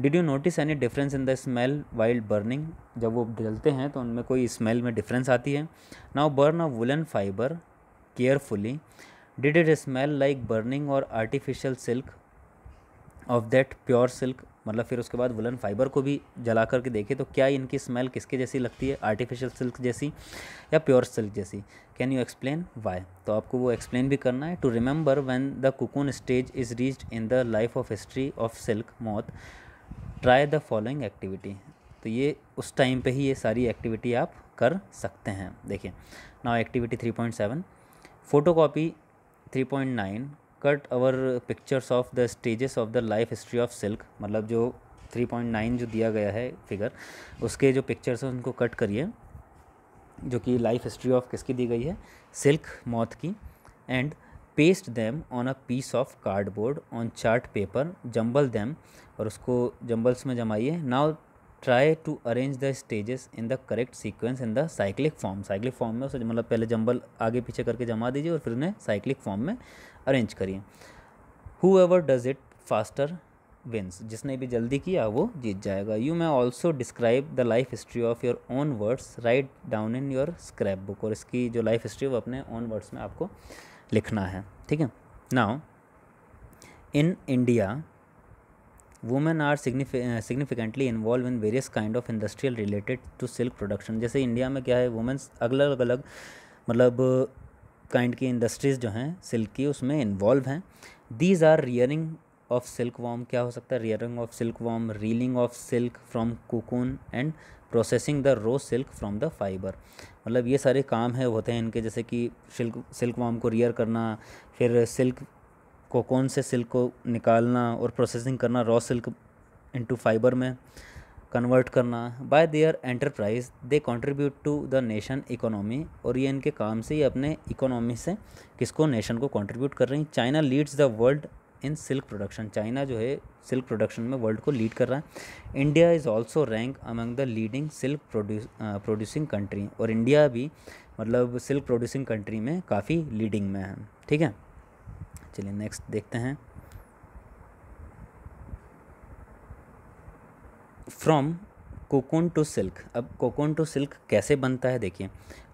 did you notice any difference in the smell while burning जब वो जलते हैं तो उनमें कोई स्मेल में डिफरेंस आती है now burn a woollen fibre carefully did it smell like burning और artificial silk of that pure silk मतलब फिर उसके बाद वुलन फाइबर को भी जला करके देखे तो क्या इनकी स्मेल किसके जैसी लगती है आर्टिफिशियल सिल्क जैसी या प्योर सिल्क जैसी कैन यू एक्सप्लेन वाई तो आपको वो एक्सप्लेन भी करना है to remember when the cocoon stage is reached in the life of history of silk moth try the following activity तो ये उस टाइम पे ही ये सारी एक्टिविटी आप कर सकते हैं देखिए now activity three point seven photocopy 3.9 cut our pictures of the stages of the life history of silk मतलब जो 3.9 जो दिया गया है फिगर उसके जो पिक्चर्स हैं उनको कट करिए जो कि लाइफ हिस्ट्री ऑफ किसकी दी गई है सिल्क मौत की and paste them on a piece of cardboard on chart paper jumble them और उसको जम्बल्स में जमाइए now try to arrange the stages in the correct sequence in the cyclic form cyclic form में मतलब पहले jumble आगे पीछे करके जमा दीजिए और फिर उन्हें साइक्लिक फॉर्म में अरेंज करिए whoever does it faster wins जिसने भी जल्दी किया वो जीत जाएगा you may also describe the life history of your own words write down in your scrap scrapbook और इसकी जो लाइफ हिस्ट्री वो अपने ओन वर्ड्स में आपको लिखना है ठीक है now in India women are significantly involve in various kind of industrial related to silk production जैसे इंडिया में क्या है वुमेन्स अलग अलग मतलब काइंड की इंडस्ट्रीज़ जो हैं सिल्क की उसमें इन्वॉल्व हैं these are rearing of silk worm क्या हो सकता है rearing of silk worm reeling of silk from cocoon and processing the raw silk from the fibre मतलब ये सारे काम हैं होते हैं इनके जैसे कि सिल्क सिल्क वॉम को रियर करना फिर सिल्क कोकोन से सिल्क को निकालना और प्रोसेसिंग करना रॉ सिल्क इनटू फाइबर में कन्वर्ट करना by their enterprise they contribute to the nation economy और ये इनके काम से ही अपने इकोनॉमी से किसको नेशन को कंट्रीब्यूट कर रही China leads the world in silk production China जो है सिल्क प्रोडक्शन में वर्ल्ड को लीड कर रहा है India is also rank among the leading silk producing country और इंडिया भी मतलब सिल्क प्रोड्यूसिंग कंट्री में काफ़ी लीडिंग में है ठीक है चलिए नेक्स्ट देखते हैं फ्रॉम कोकोन टू सिल्क अब कोकोन टू सिल्क कैसे बनता है देखिए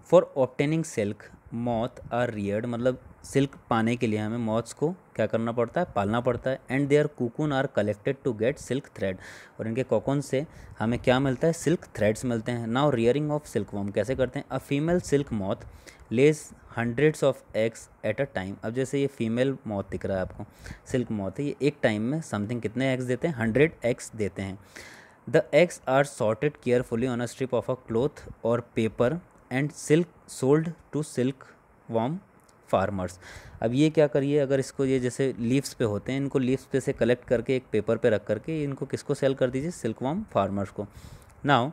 for obtaining silk moth are reared मतलब सिल्क पाने के लिए हमें मॉथ्स को क्या करना पड़ता है पालना पड़ता है and they are cocoon are collected to get silk thread और इनके कोकोन से हमें क्या मिलता है सिल्क थ्रेड्स मिलते हैं now rearing of silk worm कैसे करते हैं a female silk moth lays hundreds of eggs at a time अब जैसे ये फीमेल मौत दिख रहा है आपको सिल्क मौत है ये एक टाइम में समथिंग कितने एग्स देते हैं हंड्रेड एग्स देते हैं the eggs are sorted carefully on a strip of a cloth और paper and silk sold to silk worm farmers अब ये क्या करिए अगर इसको ये जैसे लीव्स पे होते हैं इनको लीव्स पे से कलेक्ट करके एक पेपर पे रख करके इनको किसको सेल कर दीजिए सिल्क वॉम फार्मर्स को now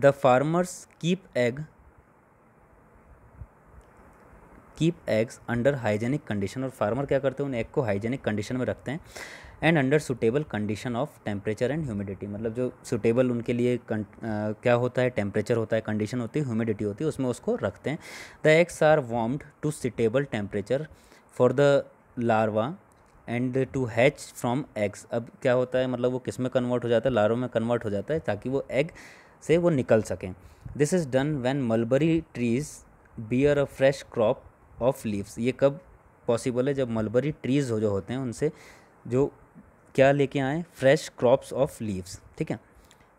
the farmers keep egg keep eggs under hygienic condition और फार्मर क्या करते हैं उन एग को हाइजेनिक कंडीशन में रखते हैं and under suitable condition of temperature and humidity मतलब जो सुटेबल उनके लिए कं, आ, क्या होता है टेम्परेचर होता है कंडीशन होती है ह्यूमिडिटी होती है उसमें उसको रखते हैं the eggs are warmed to suitable temperature for the larva and to hatch from eggs अब क्या होता है मतलब वो किस में कन्वर्ट हो जाता है लार्वा में कन्वर्ट हो जाता है ताकि वो एग से वो निकल सकें this is done when mulberry trees bear a fresh crop of leaves ये कब पॉसिबल है जब मलबरी ट्रीज़ हो जो होते हैं उनसे जो क्या लेके आएँ फ्रेश क्रॉप्स ऑफ लीव्स ठीक है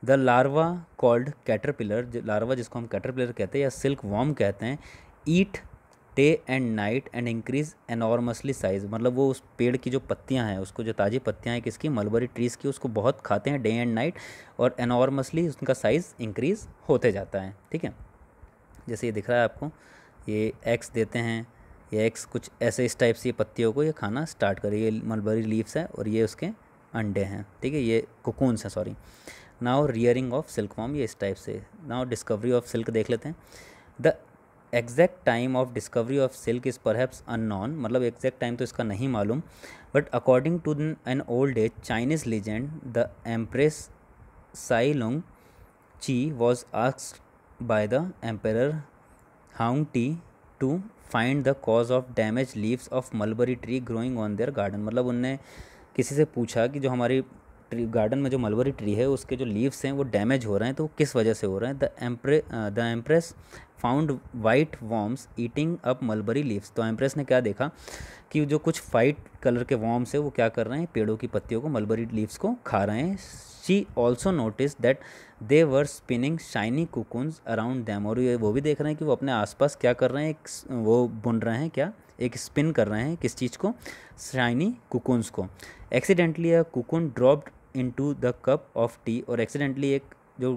the larva called caterpillar larva जिसको हम कैटरपिलर कहते हैं या सिल्क वॉम कहते हैं eat day and night and increase enormously size मतलब वो उस पेड़ की जो पत्तियां हैं उसको जो ताज़ी पत्तियां हैं किसकी मलबरी ट्रीज़ की उसको बहुत खाते हैं डे एंड नाइट और एनॉर्मसली उनका साइज़ इंक्रीज़ होते जाता है ठीक है जैसे ये दिख रहा है आपको ये एक्स देते हैं ये एक्स कुछ ऐसे इस टाइप से पत्तियों को ये खाना स्टार्ट करे ये मलबरी लीव्स है और ये उसके अंडे हैं ठीक है ये कोकून्स हैं sorry now rearing of silk worm ये इस टाइप से नाउ डिस्कवरी ऑफ सिल्क देख लेते हैं the exact time of discovery of silk is perhaps unknown मतलब एग्जैक्ट टाइम तो इसका नहीं मालूम but according to an old age Chinese legend the empress Long Chi was ask by the emperor Huang Ti to find the cause of damage leaves of mulberry tree growing on their garden मतलब उनने किसी से पूछा कि जो हमारी tree garden में जो मलबरी ट्री है उसके जो लीव्स हैं वो डैमेज हो रहे हैं तो किस वजह से हो रहे हैं the empress the empress found white worms eating up mulberry leaves तो एम्प्रेस ने क्या देखा कि जो कुछ वाइट कलर के वॉम्स है वो क्या कर रहे हैं पेड़ों की पत्तियों को मलबरी लीव्स को खा रहे हैं she also notice that they were spinning shiny cocoons around them और ये वो भी देख रहे हैं कि वो अपने आसपास क्या कर रहे हैं एक वो बुन रहे हैं क्या एक स्पिन कर रहे हैं किस चीज़ को शाइनी कुकुन्स को accidentally a cocoon dropped into the cup of tea और एक्सीडेंटली एक जो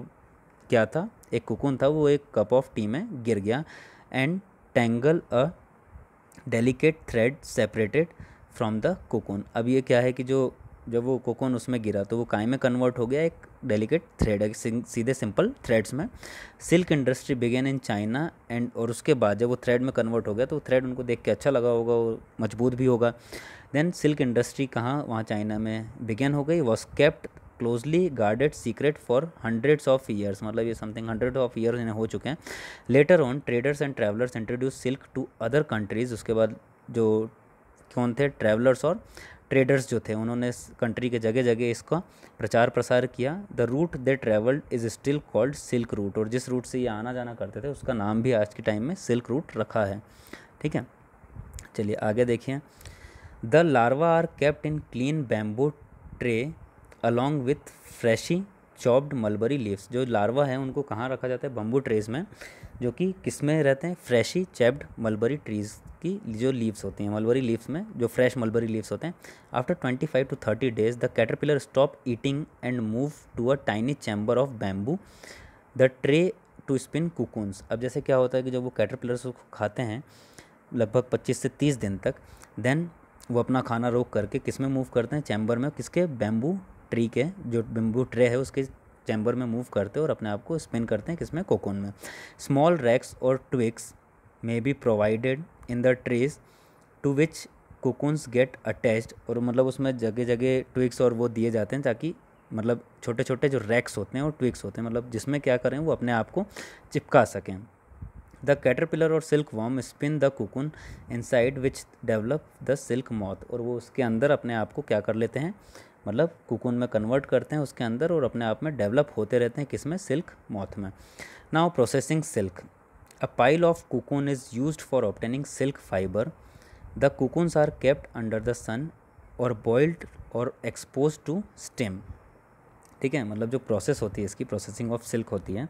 क्या था एक कुकुन था वो एक कप ऑफ टी में गिर गया and tangle a delicate thread separated from the cocoon अब ये क्या है कि जो जब वो कोकोन उसमें गिरा तो वो काय में कन्वर्ट हो गया एक डेलिकेट थ्रेड है सीधे सिंपल थ्रेड्स में silk industry begin in China and और उसके बाद जब वो थ्रेड में कन्वर्ट हो गया तो थ्रेड उनको देख के अच्छा लगा होगा और मजबूत भी होगा देन सिल्क इंडस्ट्री कहाँ वहाँ चाइना में बिगेन हो गई was kept closely guarded secret for hundreds of years मतलब ये समथिंग हंड्रेड ऑफ ईयर्स इन्हें हो चुके हैं later on traders and travellers introduce silk to other countries उसके बाद जो कौन थे ट्रेवलर्स और ट्रेडर्स जो थे उन्होंने कंट्री के जगह जगह इसका प्रचार प्रसार किया the route they travelled is still called silk route और जिस रूट से ये आना जाना करते थे उसका नाम भी आज के टाइम में सिल्क रूट रखा है ठीक है चलिए आगे देखिए the larva are kept in clean bamboo tray along with freshly chopped mulberry leaves जो लार्वा है उनको कहाँ रखा जाता है बम्बू ट्रेज में जो कि किस में रहते हैं फ्रेशी चैप्ड मलबरी ट्रीज़ की जो लीव्स होती हैं मलबरी लीव्स में जो फ्रेश मलबरी लीव्स होते हैं after twenty five to thirty days the caterpillar stop eating and move to a tiny chamber of bamboo the tray to spin cocoons अब जैसे क्या होता है कि जब वो कैटरपिलर्स उसको खाते हैं लगभग पच्चीस से तीस दिन तक देन वो अपना खाना रोक करके किस में मूव करते हैं चैम्बर में किसके बैम्बू ट्री के जो बिम्बू ट्रे है उसके चैम्बर में मूव करते हैं और अपने आप को स्पिन करते हैं किसमें कोकोन में स्मॉल रैक्स और twigs may be provided in the trees to which cocoons get attached और मतलब उसमें जगह जगह ट्विक्स और वो दिए जाते हैं ताकि मतलब छोटे छोटे जो रैक्स होते हैं और ट्विक्स होते हैं मतलब जिसमें क्या करें वो अपने आप को चिपका सकें द कैटरपिलर और silk worm spin the cocoon inside which develop the silk moth और वो उसके अंदर अपने आप को क्या कर लेते हैं मतलब कुकुन में कन्वर्ट करते हैं उसके अंदर और अपने आप में डेवलप होते रहते हैं किसमें सिल्क मॉथ में now processing silk a pile of cocoon is use for obtaining silk fibre the cocoons are kept under the sun और बॉइल्ड और एक्सपोज टू स्टेम ठीक है मतलब जो प्रोसेस होती है इसकी प्रोसेसिंग ऑफ सिल्क होती है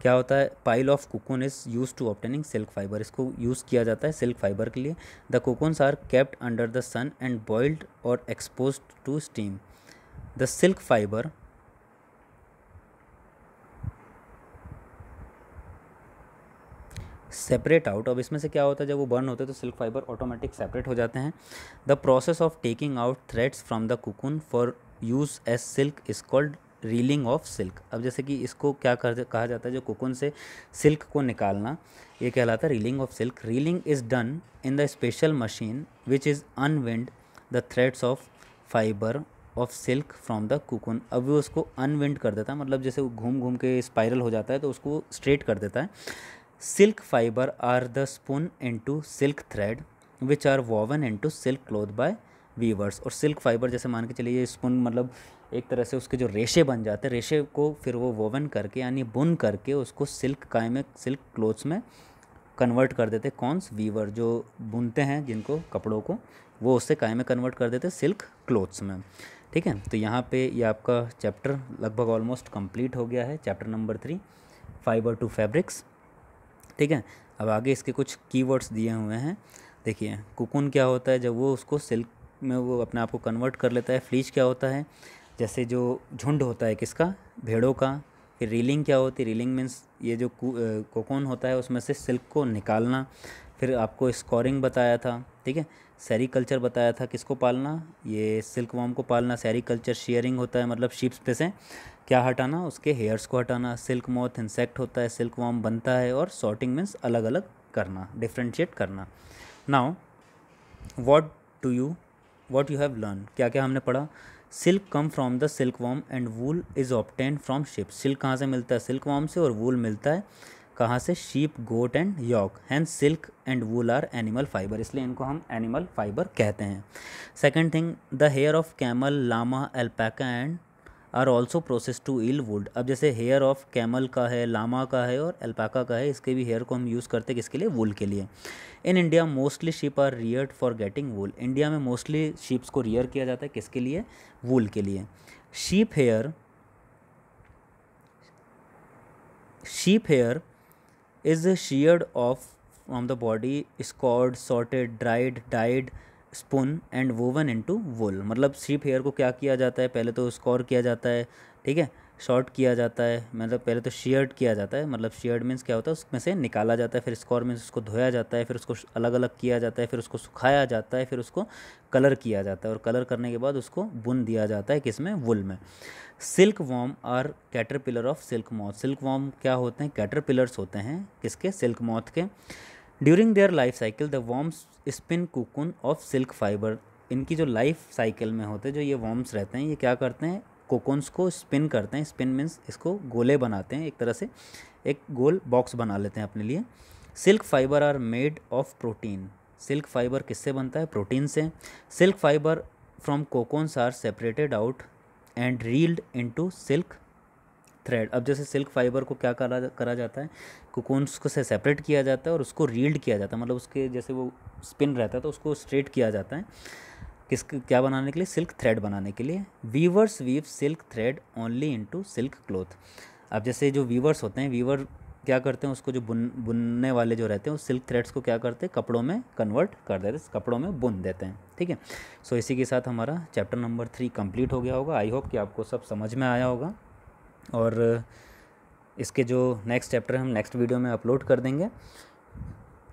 क्या होता है pile of cocoon is use to obtaining silk fibre इसको यूज़ किया जाता है सिल्क फाइबर के लिए the cocoons are kept under the sun and boiled और expose to steam the silk fibre separate out अब इसमें से क्या होता है जब वो बर्न होते हैं तो सिल्क फाइबर ऑटोमेटिक सेपरेट हो जाते हैं the process of taking out threads from the cocoon for use as silk is called reeling of silk अब जैसे कि इसको क्या कर कहा जाता है जो कोकुन से सिल्क को निकालना ये कहलाता है reeling of silk reeling is done in the special machine which is unwind the threads of fibre of silk from the cocoon अब वो उसको अनविंड कर देता है मतलब जैसे वो घूम घूम के स्पायरल हो जाता है तो उसको स्ट्रेट कर देता है silk fibre are the spun to silk thread which are woven to silk cloth by weavers और सिल्क फाइबर जैसे मान के चलिए स्पून मतलब एक तरह से उसके जो रेशे बन जाते हैं रेशे को फिर वो वोवन करके यानी बुन करके उसको सिल्क काय में सिल्क क्लोथ्स में कन्वर्ट कर देते कॉन्स वीवर जो बुनते हैं जिनको कपड़ों को वो उससे काय में कन्वर्ट कर देते सिल्क क्लोथ्स में ठीक है तो यहाँ पे ये यह आपका चैप्टर लगभग ऑलमोस्ट कंप्लीट हो गया है chapter number three fibre to fabrics ठीक है अब आगे इसके कुछ कीवर्ड्स दिए हुए हैं देखिए कुकुन क्या होता है जब वो उसको सिल्क में वो अपने आप को कन्वर्ट कर लेता है फ्लीच क्या होता है जैसे जो झुंड होता है किसका भेड़ों का फिर रीलिंग क्या होती है रीलिंग मीन्स ये जो कोकोन होता है उसमें से सिल्क को निकालना फिर आपको स्कोरिंग बताया था ठीक है सैरी कल्चर बताया था किसको पालना ये सिल्क वॉम को पालना सैरी कल्चर शेयरिंग होता है मतलब शीप्स पे से क्या हटाना उसके हेयर्स को हटाना सिल्क मॉथ इंसेक्ट होता है सिल्क वॉम बनता है और सॉर्टिंग मीन्स अलग अलग करना डिफ्रेंशिएट करना now what do you what you have learn क्या क्या हमने पढ़ा silk come from the silk worm and wool is obtain from sheep silk कहाँ से मिलता है सिल्क वॉम से और वूल मिलता है कहाँ से sheep goat and yak and silk and wool are animal fibre इसलिए इनको हम एनिमल फाइबर कहते हैं second thing the hair of camel llama alpaca and are also process to yield wool अब जैसे हेयर ऑफ कैमल का है लामा का है और एल्पाका का है इसके भी हेयर को हम यूज़ करते हैं किसके लिए वुल के लिए in India mostly sheep are reared for getting wool India में मोस्टली शिप्स को रियर किया जाता है किसके लिए वुल के लिए sheep hair sheep hair is sheared off from the body scoured sorted dried dyed spun and woven into wool मतलब सीप हेयर को क्या किया जाता है पहले तो स्कोर किया जाता है ठीक है शॉर्ट किया जाता है मतलब पहले तो शेयर्ड किया जाता है मतलब शेयर्ड मीन्स क्या होता है उसमें से निकाला जाता है फिर स्कोर मीन्स उसको धोया जाता है फिर उसको अलग अलग किया जाता है फिर उसको सुखाया जाता है फिर उसको कलर किया जाता है और कलर करने के बाद उसको बुन दिया जाता है किस में वुल में silk worm are caterpillar of silk moth silk worm क्या होते हैं कैटर पिलर्स होते हैं किसके सिल्क मॉथ के during their life cycle the worms spin cocoon of silk fibre इनकी जो लाइफ साइकिल में होते हैं जो ये वॉम्स रहते हैं ये क्या करते हैं कोकोन्स को स्पिन करते हैं स्पिन मीन्स इसको गोले बनाते हैं एक तरह से एक गोल बॉक्स बना लेते हैं अपने लिए silk fibre are made of protein silk fibre किससे बनता है प्रोटीन से silk fibre from cocoons are separated out and reeled into silk thread अब जैसे सिल्क फाइबर को क्या करा करा जाता है कोकोन्स को से सेपरेट किया जाता है और उसको रील्ड किया जाता है मतलब उसके जैसे वो स्पिन रहता है तो उसको स्ट्रेट किया जाता है किस क्या बनाने के लिए सिल्क थ्रेड बनाने के लिए weavers weave silk thread only in silk cloth अब जैसे जो वीवर्स होते हैं वीवर क्या करते हैं उसको जो बुन बुनने वाले जो रहते हैं उस सिल्क थ्रेड्स को क्या करते हैं कपड़ों में कन्वर्ट कर देते हैं कपड़ों में बुन देते हैं ठीक है सो इसी के साथ हमारा चैप्टर नंबर थ्री कंप्लीट हो गया होगा आई होप कि आपको सब समझ में आया होगा और इसके जो नेक्स्ट चैप्टर हम नेक्स्ट वीडियो में अपलोड कर देंगे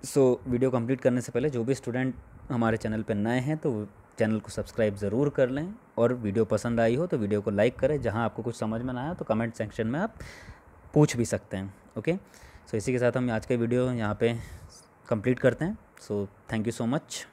सो so, वीडियो कंप्लीट करने से पहले जो भी स्टूडेंट हमारे चैनल पर नए हैं तो चैनल को सब्सक्राइब ज़रूर कर लें और वीडियो पसंद आई हो तो वीडियो को लाइक करें जहाँ आपको कुछ समझ में ना आया तो कमेंट सेक्शन में आप पूछ भी सकते हैं ओके सो so, इसी के साथ हम आज का वीडियो यहाँ पे कंप्लीट करते हैं so thank you so much